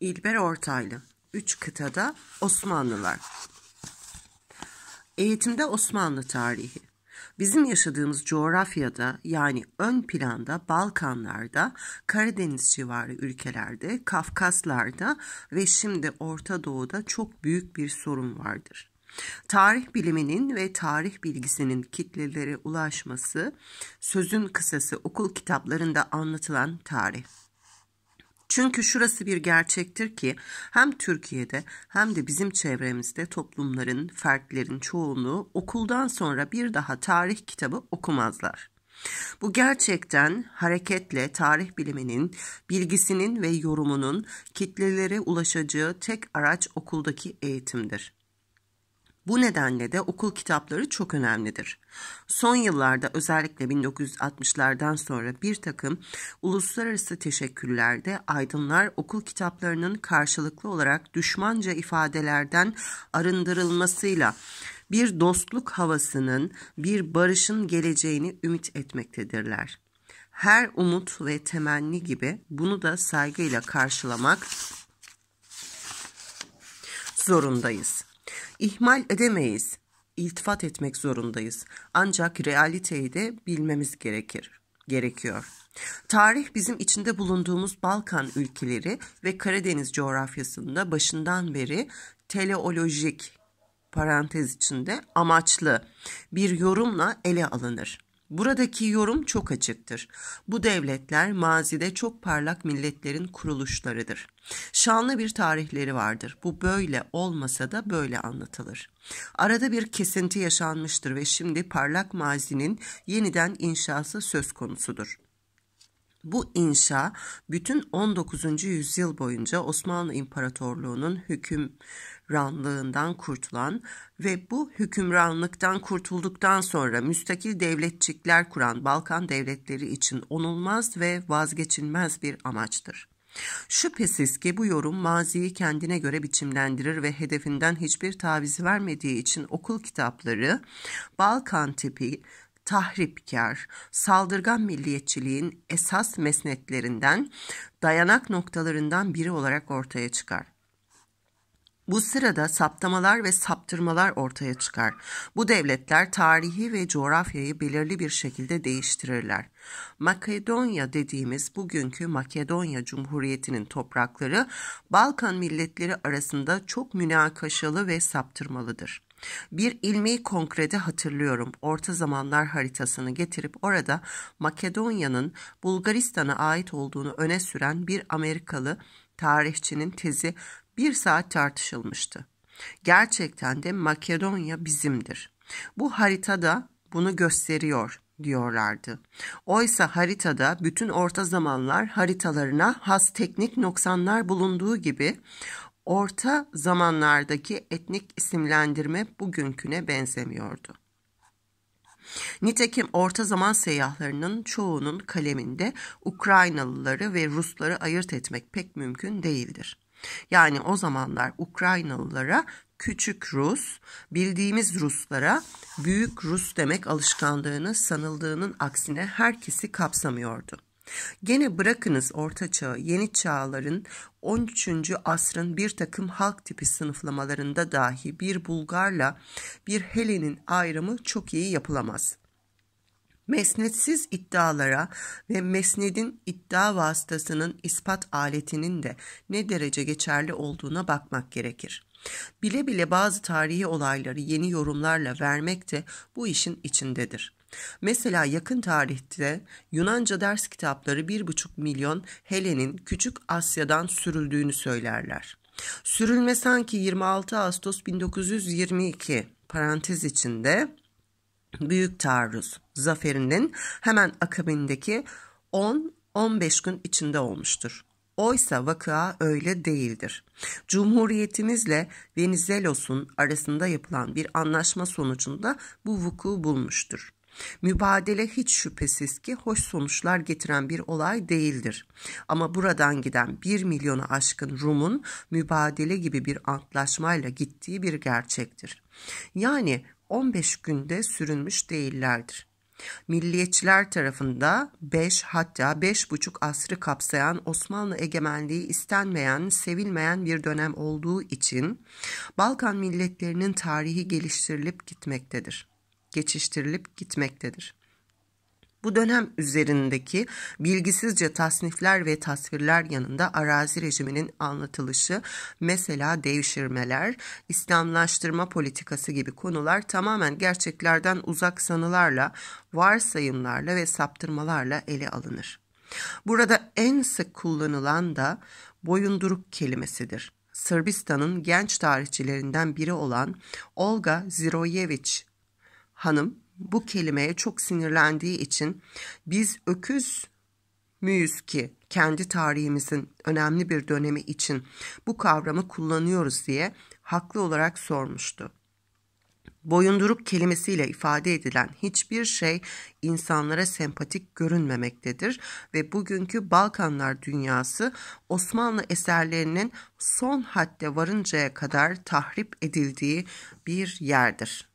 İlber Ortaylı. Üç kıtada Osmanlılar. Eğitimde Osmanlı tarihi. Bizim yaşadığımız coğrafyada yani ön planda Balkanlarda, Karadeniz civarı ülkelerde, Kafkaslarda ve şimdi Orta Doğu'da çok büyük bir sorun vardır. Tarih biliminin ve tarih bilgisinin kitlelere ulaşması, sözün kısası okul kitaplarında anlatılan tarih. Çünkü şurası bir gerçektir ki hem Türkiye'de hem de bizim çevremizde toplumların, fertlerin çoğunluğu okuldan sonra bir daha tarih kitabı okumazlar. Bu gerçekten hareketle tarih biliminin, bilgisinin ve yorumunun kitlelere ulaşacağı tek araç okuldaki eğitimdir. Bu nedenle de okul kitapları çok önemlidir. Son yıllarda özellikle 1960'lardan sonra bir takım uluslararası teşekküllerde aydınlar okul kitaplarının karşılıklı olarak düşmanca ifadelerden arındırılmasıyla bir dostluk havasının, bir barışın geleceğini ümit etmektedirler. Her umut ve temenni gibi bunu da saygıyla karşılamak zorundayız.'' ihmal edemeyiz. İltifat etmek zorundayız. Ancak realiteyi de bilmemiz gerekir. Gerekiyor. Tarih bizim içinde bulunduğumuz Balkan ülkeleri ve Karadeniz coğrafyasında başından beri teleolojik parantez içinde amaçlı bir yorumla ele alınır. Buradaki yorum çok açıktır. Bu devletler mazide çok parlak milletlerin kuruluşlarıdır. Şanlı bir tarihleri vardır. Bu böyle olmasa da böyle anlatılır. Arada bir kesinti yaşanmıştır ve şimdi parlak mazinin yeniden inşası söz konusudur. Bu inşa bütün 19. yüzyıl boyunca Osmanlı İmparatorluğu'nun hüküm ranlığından kurtulan ve bu hükümranlıktan kurtulduktan sonra müstakil devletçikler kuran Balkan devletleri için onulmaz ve vazgeçilmez bir amaçtır. Şüphesiz ki bu yorum maziyi kendine göre biçimlendirir ve hedefinden hiçbir taviz vermediği için okul kitapları Balkan tipi tahripkar, saldırgan milliyetçiliğin esas mesnetlerinden, dayanak noktalarından biri olarak ortaya çıkar. Bu sırada saptamalar ve saptırmalar ortaya çıkar. Bu devletler tarihi ve coğrafyayı belirli bir şekilde değiştirirler. Makedonya dediğimiz bugünkü Makedonya Cumhuriyeti'nin toprakları Balkan milletleri arasında çok münakaşalı ve saptırmalıdır. Bir ilmi konkrede hatırlıyorum orta zamanlar haritasını getirip orada Makedonya'nın Bulgaristan'a ait olduğunu öne süren bir Amerikalı tarihçinin tezi bir saat tartışılmıştı. Gerçekten de Makedonya bizimdir. Bu haritada bunu gösteriyor diyorlardı. Oysa haritada bütün orta zamanlar haritalarına has teknik noksanlar bulunduğu gibi orta zamanlardaki etnik isimlendirme bugünküne benzemiyordu. Nitekim orta zaman seyyahlarının çoğunun kaleminde Ukraynalıları ve Rusları ayırt etmek pek mümkün değildir. Yani o zamanlar Ukraynalılara küçük Rus, bildiğimiz Ruslara büyük Rus demek alışkanlığını sanıldığının aksine herkesi kapsamıyordu. Gene bırakınız Orta Çağ, Yeni Çağların 13. asrın bir takım halk tipi sınıflamalarında dahi bir Bulgarla bir Helen'in ayrımı çok iyi yapılamaz. Mesnetsiz iddialara ve mesnedin iddia vasıtasının ispat aletinin de ne derece geçerli olduğuna bakmak gerekir. Bile bile bazı tarihi olayları yeni yorumlarla vermek de bu işin içindedir. Mesela yakın tarihte Yunanca ders kitapları 1,5 milyon Helen'in Küçük Asya'dan sürüldüğünü söylerler. Sürülme sanki 26 Ağustos 1922 parantez içinde büyük taarruz zaferinin hemen akabindeki 10-15 gün içinde olmuştur. Oysa vakıa öyle değildir. Cumhuriyetimizle Venizelos'un arasında yapılan bir anlaşma sonucunda bu vuku bulmuştur. Mübadele hiç şüphesiz ki hoş sonuçlar getiren bir olay değildir. Ama buradan giden 1 milyonu aşkın Rum'un mübadele gibi bir antlaşmayla gittiği bir gerçektir. Yani 15 günde sürünmüş değillerdir. Milliyetçiler tarafında 5 hatta 5,5 asrı kapsayan Osmanlı egemenliği istenmeyen, sevilmeyen bir dönem olduğu için Balkan milletlerinin tarihi geliştirilip gitmektedir. Geçiştirilip gitmektedir. Bu dönem üzerindeki bilgisizce tasnifler ve tasvirler yanında arazi rejiminin anlatılışı, mesela devşirmeler, İslamlaştırma politikası gibi konular tamamen gerçeklerden uzak sanılarla, varsayımlarla ve saptırmalarla ele alınır. Burada en sık kullanılan da boyunduruk kelimesidir. Sırbistan'ın genç tarihçilerinden biri olan Olga Ziroyevic hanım bu kelimeye çok sinirlendiği için biz öküz müyüz ki kendi tarihimizin önemli bir dönemi için bu kavramı kullanıyoruz diye haklı olarak sormuştu. Boyunduruk kelimesiyle ifade edilen hiçbir şey insanlara sempatik görünmemektedir ve bugünkü Balkanlar dünyası Osmanlı eserlerinin son hadde varıncaya kadar tahrip edildiği bir yerdir.